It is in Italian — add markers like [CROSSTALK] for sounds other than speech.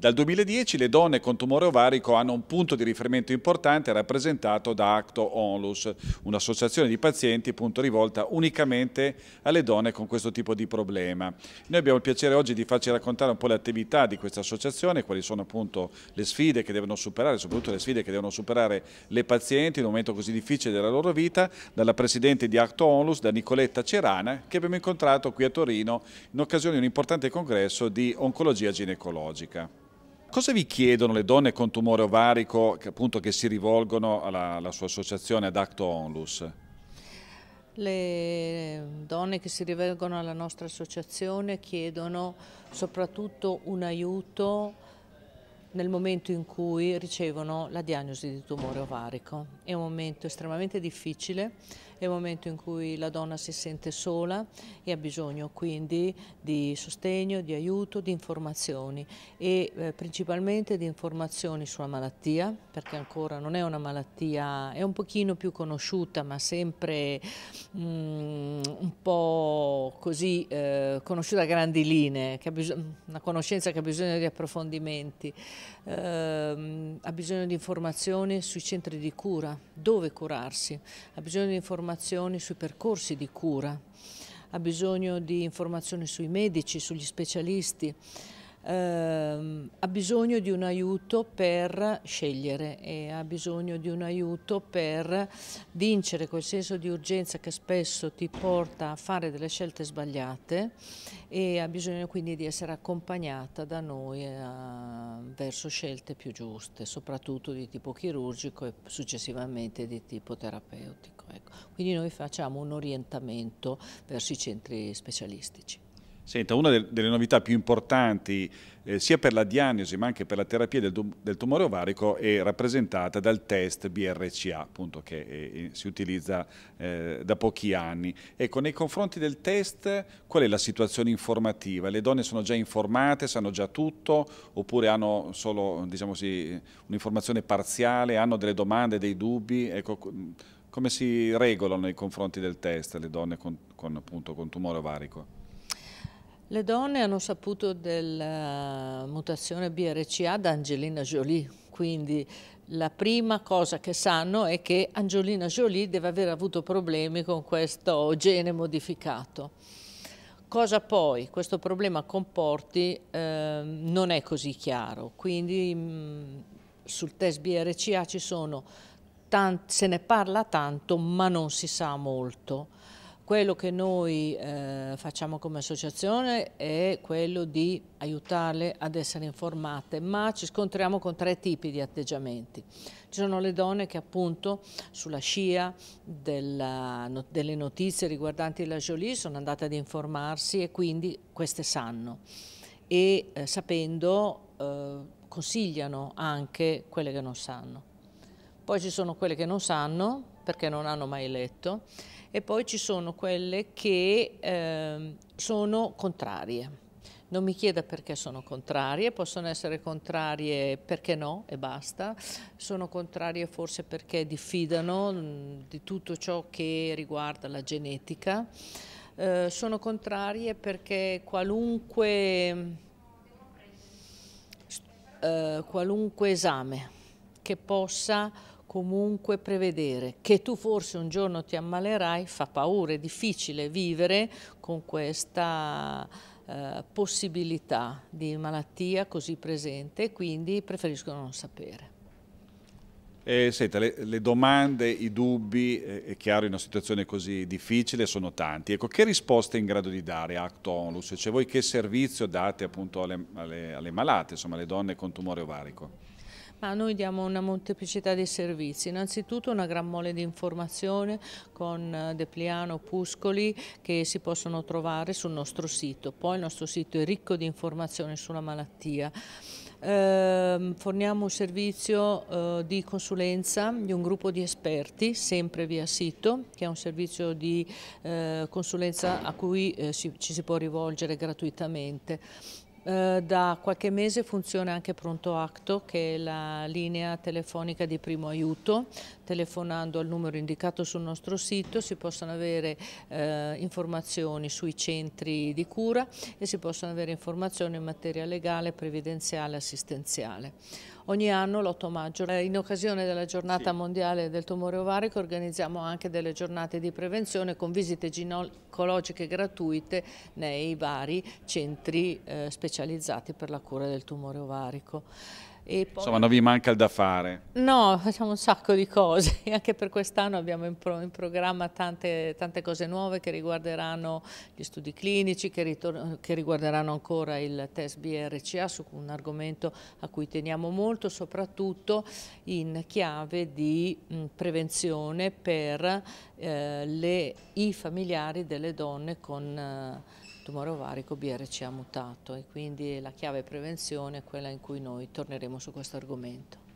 Dal 2010 le donne con tumore ovarico hanno un punto di riferimento importante rappresentato da Acto Onlus, un'associazione di pazienti appunto, rivolta unicamente alle donne con questo tipo di problema. Noi abbiamo il piacere oggi di farci raccontare un po' le attività di questa associazione, quali sono appunto le sfide che devono superare, soprattutto le sfide che devono superare le pazienti in un momento così difficile della loro vita, dalla presidente di Acto Onlus, da Nicoletta Cerana, che abbiamo incontrato qui a Torino in occasione di un importante congresso di oncologia ginecologica. Cosa vi chiedono le donne con tumore ovarico che, appunto, che si rivolgono alla, alla sua associazione ad Acto Onlus? Le donne che si rivolgono alla nostra associazione chiedono soprattutto un aiuto nel momento in cui ricevono la diagnosi di tumore ovarico. È un momento estremamente difficile, è un momento in cui la donna si sente sola e ha bisogno quindi di sostegno, di aiuto, di informazioni e eh, principalmente di informazioni sulla malattia, perché ancora non è una malattia, è un pochino più conosciuta ma sempre mh, mm, un po' così eh, conosciuta a grandi linee, una conoscenza che ha bisogno di approfondimenti eh, ha bisogno di informazioni sui centri di cura, dove curarsi, ha bisogno di informazioni sui percorsi di cura, ha bisogno di informazioni sui medici, sugli specialisti. Ehm, ha bisogno di un aiuto per scegliere e ha bisogno di un aiuto per vincere quel senso di urgenza che spesso ti porta a fare delle scelte sbagliate e ha bisogno quindi di essere accompagnata da noi a, eh, verso scelte più giuste, soprattutto di tipo chirurgico e successivamente di tipo terapeutico. Ecco. Quindi noi facciamo un orientamento verso i centri specialistici. Senta, una delle novità più importanti eh, sia per la diagnosi ma anche per la terapia del, del tumore ovarico è rappresentata dal test BRCA appunto, che eh, eh, si utilizza eh, da pochi anni. Ecco, nei confronti del test qual è la situazione informativa? Le donne sono già informate, sanno già tutto oppure hanno solo diciamo un'informazione parziale, hanno delle domande, dei dubbi? Ecco, come si regolano nei confronti del test le donne con, con, appunto, con tumore ovarico? Le donne hanno saputo della eh, mutazione BRCA da Angelina Jolie, quindi la prima cosa che sanno è che Angelina Jolie deve aver avuto problemi con questo gene modificato. Cosa poi questo problema comporti eh, non è così chiaro, quindi mh, mm, sul test BRCA ci sono se ne parla tanto ma non si sa molto. Quello che noi eh, facciamo come associazione è quello di aiutarle ad essere informate, ma ci scontriamo con tre tipi di atteggiamenti. Ci sono le donne che appunto sulla scia della, no, delle notizie riguardanti la Jolie sono andate ad informarsi e quindi queste sanno e eh, sapendo eh, consigliano anche quelle che non sanno. Poi ci sono quelle che non sanno perché non hanno mai letto e poi ci sono quelle che eh, sono contrarie. Non mi chieda perché sono contrarie, possono essere contrarie perché no e basta, sono contrarie forse perché diffidano mm, di tutto ciò che riguarda la genetica, eh, sono contrarie perché qualunque, eh, qualunque esame che possa comunque prevedere che tu forse un giorno ti ammalerai fa paura, è difficile vivere con questa eh, possibilità di malattia così presente, quindi preferisco non sapere. Eh, senta, le, le, domande, i dubbi, eh, è chiaro in una situazione così difficile, sono tanti. Ecco, che risposte è in grado di dare Acto Onlus? Cioè voi che servizio date appunto alle, alle, alle malate, insomma alle donne con tumore ovarico? Ma noi diamo una molteplicità di servizi, innanzitutto una gran mole di informazione con eh, Depliano, Puscoli che si possono trovare sul nostro sito, poi il nostro sito è ricco di informazioni sulla malattia. Eh, forniamo un servizio eh, di consulenza di un gruppo di esperti, sempre via sito, che è un servizio di eh, consulenza a cui eh, si, ci si può rivolgere gratuitamente. Eh, da qualche mese funziona anche Pronto Acto, che è la linea telefonica di primo aiuto. Telefonando al numero indicato sul nostro sito si possono avere eh, informazioni sui centri di cura e si possono avere informazioni in materia legale, previdenziale e assistenziale ogni anno l'8 maggio. Eh, in occasione della giornata sì. mondiale del tumore ovarico organizziamo anche delle giornate di prevenzione con visite ginecologiche gratuite nei vari centri eh, specializzati per la cura del tumore ovarico. Poi... Insomma, non vi manca il da fare. No, facciamo un sacco di cose. [LAUGHS] Anche per quest'anno abbiamo in, pro in programma tante, tante, cose nuove che riguarderanno gli studi clinici, che, che riguarderanno ancora il test BRCA, su un argomento a cui teniamo molto, soprattutto in chiave di mh, mm, prevenzione per eh, le, i familiari delle donne con... Eh, tumore ovarico BRCA mutato e quindi la chiave prevenzione è quella in cui noi torneremo su questo argomento.